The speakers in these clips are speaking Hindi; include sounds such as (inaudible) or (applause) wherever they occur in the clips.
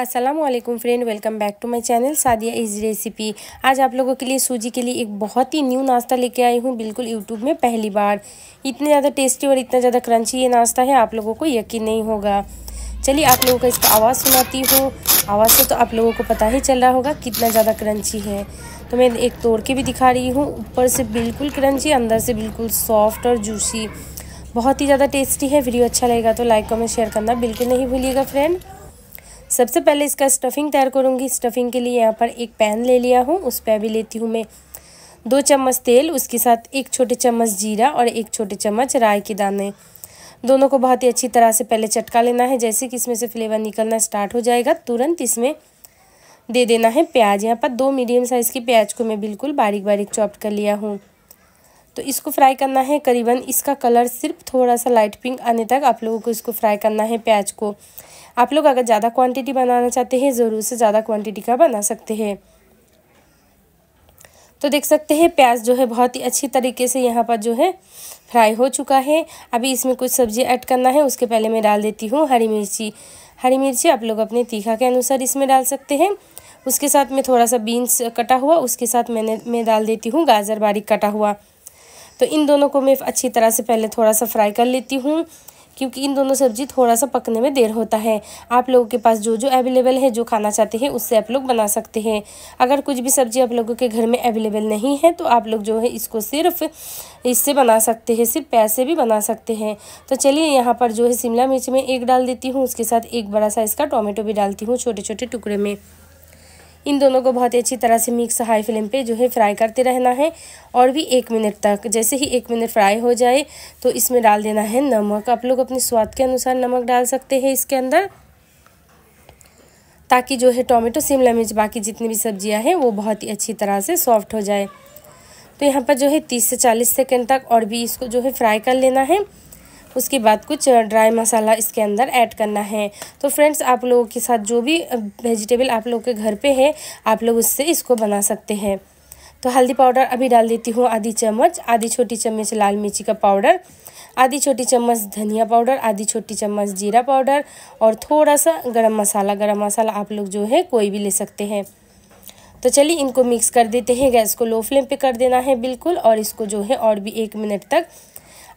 Aslam friend welcome back to my channel Sadia is recipe आज आप लोगों के लिए सूजी के लिए एक बहुत ही न्यू नाश्ता लेके आई हूँ बिल्कुल यूट्यूब में पहली बार इतने ज़्यादा टेस्टी और इतना ज़्यादा क्रंची ये नाश्ता है आप लोगों को यकीन नहीं होगा चलिए आप लोगों का इसका आवाज़ सुनाती हूँ आवाज़ से तो आप लोगों को पता ही चल रहा होगा कितना ज़्यादा क्रंची है तो मैं एक तोड़ के भी दिखा रही हूँ ऊपर से बिल्कुल क्रंची अंदर से बिल्कुल सॉफ्ट और जूसी बहुत ही ज़्यादा टेस्टी है वीडियो अच्छा लगेगा तो लाइक कमेंट शेयर करना बिल्कुल नहीं भूलिएगा फ्रेंड सबसे पहले इसका स्टफिंग तैयार करूँगी स्टफिंग के लिए यहाँ पर एक पैन ले लिया हूँ उस पर भी लेती हूँ मैं दो चम्मच तेल उसके साथ एक छोटे चम्मच जीरा और एक छोटे चम्मच राय के दाने दोनों को बहुत ही अच्छी तरह से पहले चटका लेना है जैसे कि इसमें से फ्लेवर निकलना स्टार्ट हो जाएगा तुरंत इसमें दे देना है प्याज यहाँ पर दो मीडियम साइज़ की प्याज को मैं बिल्कुल बारीक बारीक चॉप कर लिया हूँ तो इसको फ्राई करना है करीबन इसका कलर सिर्फ थोड़ा सा लाइट पिंक आने तक आप लोगों को इसको फ्राई करना है प्याज को आप लोग अगर ज़्यादा क्वांटिटी बनाना चाहते हैं ज़रूर से ज़्यादा क्वांटिटी का बना सकते हैं तो देख सकते हैं प्याज जो है बहुत ही अच्छी तरीके से यहाँ पर जो है फ्राई हो चुका है अभी इसमें कुछ सब्जी ऐड करना है उसके पहले मैं डाल देती हूँ हरी मिर्ची हरी मिर्ची आप लोग अपने तीखा के अनुसार इसमें डाल सकते हैं उसके साथ में थोड़ा सा बीन्स कटा हुआ उसके साथ मैंने मैं डाल देती हूँ गाजर बारीक कटा हुआ तो इन दोनों को मैं अच्छी तरह से पहले थोड़ा सा फ्राई कर लेती हूँ क्योंकि इन दोनों सब्जी थोड़ा सा पकने में देर होता है आप लोगों के पास जो जो अवेलेबल है जो खाना चाहते हैं उससे आप लोग बना सकते हैं अगर कुछ भी सब्जी आप लोगों के घर में अवेलेबल नहीं है तो आप लोग जो है इसको सिर्फ इससे बना सकते हैं सिर्फ पैसे भी बना सकते हैं तो चलिए यहाँ पर जो है शिमला मिर्च में एक डाल देती हूँ उसके साथ एक बड़ा साइज़ का टोमेटो भी डालती हूँ छोटे छोटे टुकड़े में इन दोनों को बहुत ही अच्छी तरह से मिक्स हाई फ्लेम पे जो है फ्राई करते रहना है और भी एक मिनट तक जैसे ही एक मिनट फ्राई हो जाए तो इसमें डाल देना है नमक आप लोग अपने स्वाद के अनुसार नमक डाल सकते हैं इसके अंदर ताकि जो है टोमेटो शिमला मिर्च बाकी जितनी भी सब्जियाँ हैं वो बहुत ही अच्छी तरह से सॉफ्ट हो जाए तो यहाँ पर जो है तीस से चालीस सेकेंड तक और भी इसको जो है फ्राई कर लेना है उसके बाद कुछ ड्राई मसाला इसके अंदर ऐड करना है तो फ्रेंड्स आप लोगों के साथ जो भी वेजिटेबल आप लोगों के घर पे है आप लोग उससे इसको बना सकते हैं तो हल्दी पाउडर अभी डाल देती हूँ आधी चम्मच आधी छोटी चम्मच लाल मिर्ची का पाउडर आधी छोटी चम्मच धनिया पाउडर आधी छोटी चम्मच जीरा पाउडर और थोड़ा सा गरम मसाला गरम मसाला आप लोग जो है कोई भी ले सकते हैं तो चलिए इनको मिक्स कर देते हैं गैस को लो फ्लेम पे कर देना है बिल्कुल और इसको जो है और भी एक मिनट तक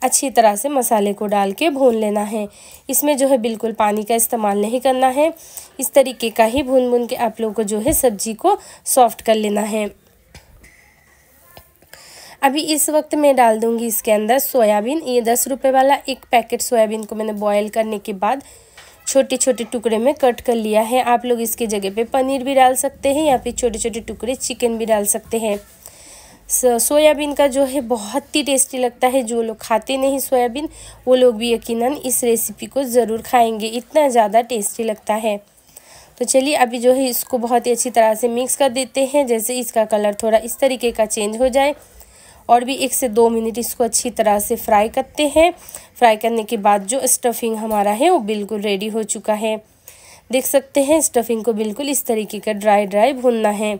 अच्छी तरह से मसाले को डाल के भून लेना है इसमें जो है बिल्कुल पानी का इस्तेमाल नहीं करना है इस तरीके का ही भून भून के आप लोगों को जो है सब्जी को सॉफ्ट कर लेना है अभी इस वक्त मैं डाल दूंगी इसके अंदर सोयाबीन ये दस रुपये वाला एक पैकेट सोयाबीन को मैंने बॉयल करने के बाद छोटे छोटे टुकड़े में कट कर लिया है आप लोग इसके जगह पे पनीर भी डाल सकते हैं या फिर छोटे छोटे टुकड़े चिकन भी डाल सकते हैं सोयाबीन का जो है बहुत ही टेस्टी लगता है जो लोग खाते नहीं सोयाबीन वो लोग भी यकीनन इस रेसिपी को ज़रूर खाएंगे इतना ज़्यादा टेस्टी लगता है तो चलिए अभी जो है इसको बहुत ही अच्छी तरह से मिक्स कर देते हैं जैसे इसका कलर थोड़ा इस तरीके का चेंज हो जाए और भी एक से दो मिनट इसको अच्छी तरह से फ्राई करते हैं फ्राई करने के बाद जो स्टफिंग हमारा है वो बिल्कुल रेडी हो चुका है देख सकते हैं स्टफिंग को बिल्कुल इस तरीके का ड्राई ड्राई भूनना है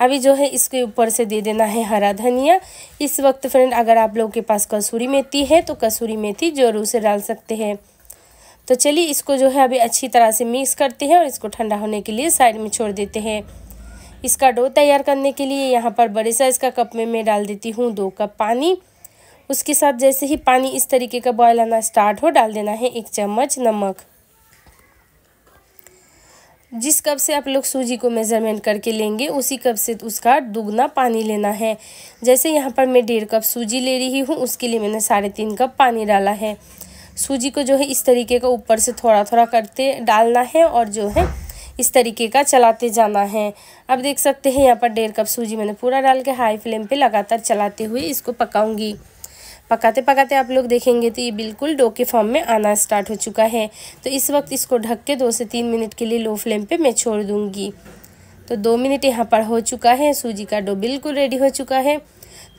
अभी जो है इसके ऊपर से दे देना है हरा धनिया इस वक्त फ्रेंड अगर आप लोग के पास कसूरी मेथी है तो कसूरी मेथी ज़रूर से डाल सकते हैं तो चलिए इसको जो है अभी अच्छी तरह से मिक्स करते हैं और इसको ठंडा होने के लिए साइड में छोड़ देते हैं इसका डो तैयार करने के लिए यहाँ पर बड़े साइज़ का कप में मैं डाल देती हूँ दो कप पानी उसके साथ जैसे ही पानी इस तरीके का बॉयल आना स्टार्ट हो डाल देना है एक चम्मच नमक जिस कप से आप लोग सूजी को मेज़रमेंट करके लेंगे उसी कप से उसका दुगना पानी लेना है जैसे यहाँ पर मैं डेढ़ कप सूजी ले रही हूँ उसके लिए मैंने साढ़े तीन कप पानी डाला है सूजी को जो है इस तरीके का ऊपर से थोड़ा थोड़ा करते डालना है और जो है इस तरीके का चलाते जाना है अब देख सकते हैं यहाँ पर डेढ़ कप सूजी मैंने पूरा डाल के हाई फ्लेम पर लगातार चलाते हुए इसको पकाऊंगी पकाते पकाते आप लोग देखेंगे तो ये बिल्कुल डो के फॉर्म में आना स्टार्ट हो चुका है तो इस वक्त इसको ढक के दो से तीन मिनट के लिए लो फ्लेम पे मैं छोड़ दूँगी तो दो मिनट यहाँ पर हो चुका है सूजी का डो बिल्कुल रेडी हो चुका है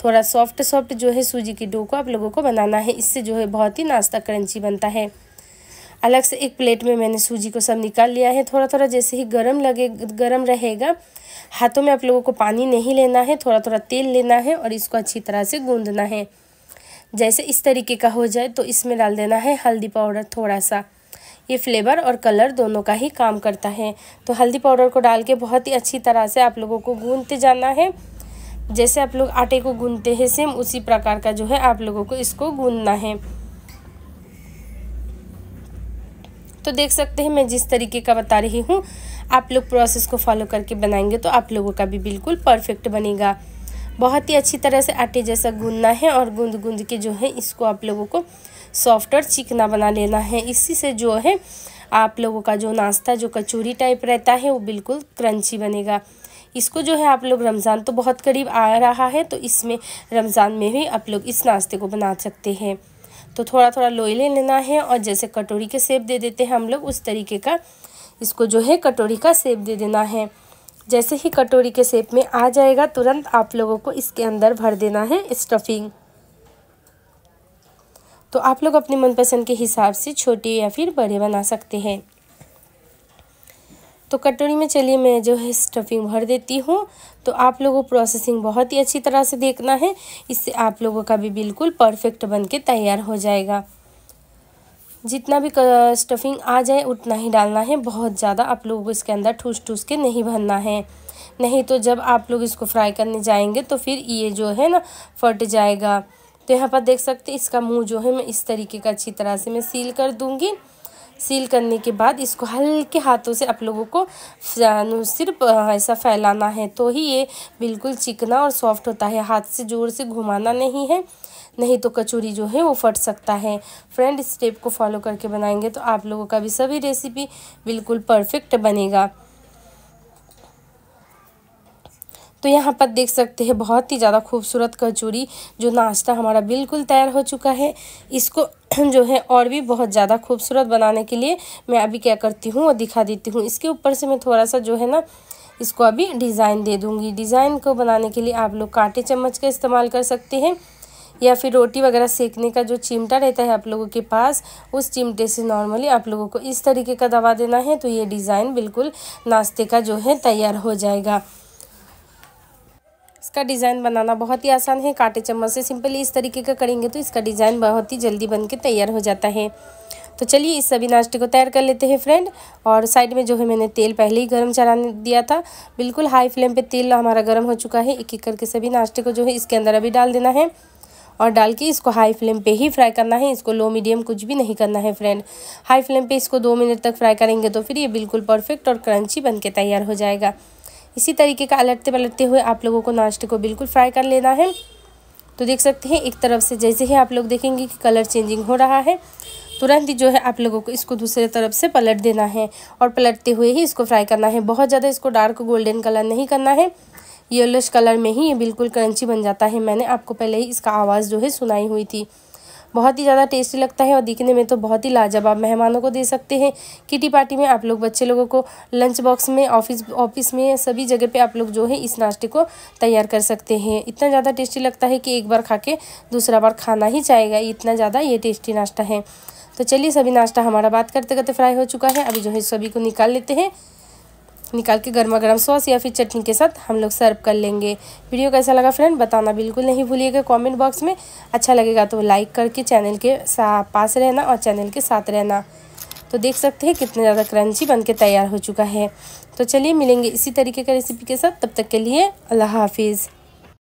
थोड़ा सॉफ्ट सॉफ्ट जो है सूजी की डो को आप लोगों को बनाना है इससे जो है बहुत ही नाश्ता क्रंची बनता है अलग से एक प्लेट में मैंने सूजी को सब निकाल लिया है थोड़ा थोड़ा जैसे ही गर्म लगे गर्म रहेगा हाथों में आप लोगों को पानी नहीं लेना है थोड़ा थोड़ा तेल लेना है और इसको अच्छी तरह से गूंदना है जैसे इस तरीके का हो जाए तो इसमें डाल देना है हल्दी पाउडर थोड़ा सा ये फ्लेवर और कलर दोनों का ही काम करता है तो हल्दी पाउडर को डाल के बहुत ही अच्छी तरह से आप लोगों को गूंदते जाना है जैसे आप लोग आटे को गूंदते हैं सेम उसी प्रकार का जो है आप लोगों को इसको गूंदना है तो देख सकते हैं मैं जिस तरीके का बता रही हूँ आप लोग प्रोसेस को फॉलो करके बनाएंगे तो आप लोगों का भी बिल्कुल परफेक्ट बनेगा बहुत ही अच्छी तरह से आटे जैसा गूंदना है और गूंद गूंद के जो है इसको आप लोगों को सॉफ्ट और चिकना बना लेना है इसी से जो है आप लोगों का जो नाश्ता जो कचौरी टाइप रहता है वो बिल्कुल क्रंची बनेगा इसको जो है आप लोग रमज़ान तो बहुत करीब आ रहा है तो इसमें रमज़ान में भी आप लोग इस नाश्ते को बना सकते हैं तो थोड़ा थोड़ा लोई ले लेना है और जैसे कटोरी के सेब दे देते हैं हम लोग उस तरीके का इसको जो है कटोरी का सेब दे देना है जैसे ही कटोरी के शेप में आ जाएगा तुरंत आप लोगों को इसके अंदर भर देना है स्टफिंग तो आप लोग अपने मनपसंद के हिसाब से छोटे या फिर बड़े बना सकते हैं तो कटोरी में चलिए मैं जो है स्टफिंग भर देती हूँ तो आप लोगों को प्रोसेसिंग बहुत ही अच्छी तरह से देखना है इससे आप लोगों का भी बिल्कुल परफेक्ट बन के तैयार हो जाएगा जितना भी स्टफिंग आ जाए उतना ही डालना है बहुत ज़्यादा आप लोगों को इसके अंदर ठूस ठूस के नहीं भरना है नहीं तो जब आप लोग इसको फ्राई करने जाएंगे तो फिर ये जो है ना फट जाएगा तो यहाँ पर देख सकते इसका मुंह जो है मैं इस तरीके का अच्छी तरह से मैं सील कर दूँगी सील करने के बाद इसको हल्के हाथों से आप लोगों को सिर्फ ऐसा फैलाना है तो ही ये बिल्कुल चिकना और सॉफ्ट होता है हाथ से ज़ोर से घुमाना नहीं है नहीं तो कचौरी जो है वो फट सकता है फ्रेंड स्टेप को फॉलो करके बनाएंगे तो आप लोगों का भी सभी रेसिपी बिल्कुल परफेक्ट बनेगा तो यहाँ पर देख सकते हैं बहुत ही ज़्यादा खूबसूरत कचौरी जो नाश्ता हमारा बिल्कुल तैयार हो चुका है इसको (clears throat) जो है और भी बहुत ज़्यादा खूबसूरत बनाने के लिए मैं अभी क्या करती हूँ वो दिखा देती हूँ इसके ऊपर से मैं थोड़ा सा जो है ना इसको अभी डिज़ाइन दे दूँगी डिज़ाइन को बनाने के लिए आप लोग कांटे चम्मच का इस्तेमाल कर सकते हैं या फिर रोटी वगैरह सेकने का जो चिमटा रहता है आप लोगों के पास उस चिमटे से नॉर्मली आप लोगों को इस तरीके का दबा देना है तो ये डिज़ाइन बिल्कुल नाश्ते का जो है तैयार हो जाएगा इसका डिज़ाइन बनाना बहुत ही आसान है कांटे चम्मच से सिंपली इस तरीके का करेंगे तो इसका डिज़ाइन बहुत ही जल्दी बन के तैयार हो जाता है तो चलिए इस सभी नाश्ते को तैयार कर लेते हैं फ्रेंड और साइड में जो है मैंने तेल पहले ही गर्म चढ़ाने दिया था बिल्कुल हाई फ्लेम पे तेल हमारा गर्म हो चुका है एक एक करके सभी नाश्ते को जो है इसके अंदर अभी डाल देना है और डाल के इसको हाई फ्लेम पे ही फ्राई करना है इसको लो मीडियम कुछ भी नहीं करना है फ्रेंड हाई फ्लेम पे इसको दो मिनट तक फ्राई करेंगे तो फिर ये बिल्कुल परफेक्ट और क्रंची बन के तैयार हो जाएगा इसी तरीके का अलटते पलटते हुए आप लोगों को नाश्ते को बिल्कुल फ्राई कर लेना है तो देख सकते हैं एक तरफ से जैसे ही आप लोग देखेंगे कि कलर चेंजिंग हो रहा है तुरंत ही जो है आप लोगों को इसको दूसरे तरफ से पलट देना है और पलटते हुए ही इसको फ्राई करना है बहुत ज़्यादा इसको डार्क गोल्डन कलर नहीं करना है येलोश कलर में ही ये बिल्कुल क्रंची बन जाता है मैंने आपको पहले ही इसका आवाज़ जो है सुनाई हुई थी बहुत ही ज़्यादा टेस्टी लगता है और दिखने में तो बहुत ही लाजवाब मेहमानों को दे सकते हैं किटी पार्टी में आप लोग बच्चे लोगों को लंच बॉक्स में ऑफिस ऑफिस में सभी जगह पे आप लोग जो है इस नाश्ते को तैयार कर सकते हैं इतना ज़्यादा टेस्टी लगता है कि एक बार खा के दूसरा बार खाना ही चाहेगा इतना ज़्यादा ये टेस्टी नाश्ता है तो चलिए सभी नाश्ता हमारा बात करते करते फ्राई हो चुका है अभी जो है सभी को निकाल लेते हैं निकाल के गर्मा गर्म सॉस या फिर चटनी के साथ हम लोग सर्व कर लेंगे वीडियो कैसा लगा फ्रेंड बताना बिल्कुल नहीं भूलिएगा कमेंट बॉक्स में अच्छा लगेगा तो लाइक करके चैनल के पास रहना और चैनल के साथ रहना तो देख सकते हैं कितने ज़्यादा क्रंची बन के तैयार हो चुका है तो चलिए मिलेंगे इसी तरीके का रेसिपी के साथ तब तक के लिए अल्लाह हाफिज़